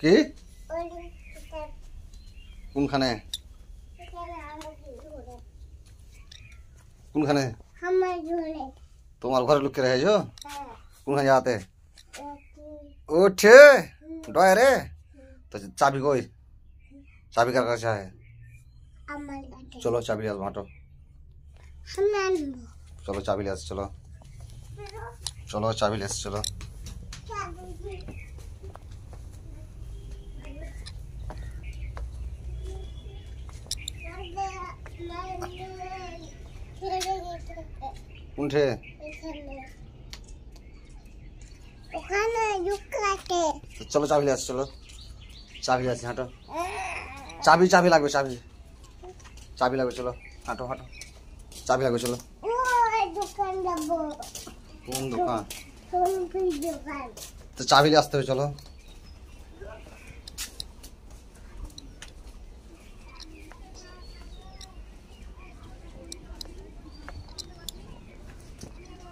কি কোনখানে কোনখানে তোমার ঘরে লুকিয়ে রেখেছ কোনখানে যাতে ওঠে ডয় রে তো চাবি কই চাবি কার কাছে চলো চাবি আসবো ভাটো চলো চাবি আস চলো চলো চাবি আস চলো কোনঠে চলো চাবি আছে চলো চাবি আছে হাঁটো চাবি চাবি লাগবে চাবি চাবি লাগবে চলো হাঁটো হাঁটো চাবি লাগবে চলো কোন দোকান তো চাবি আসতে হবে চলো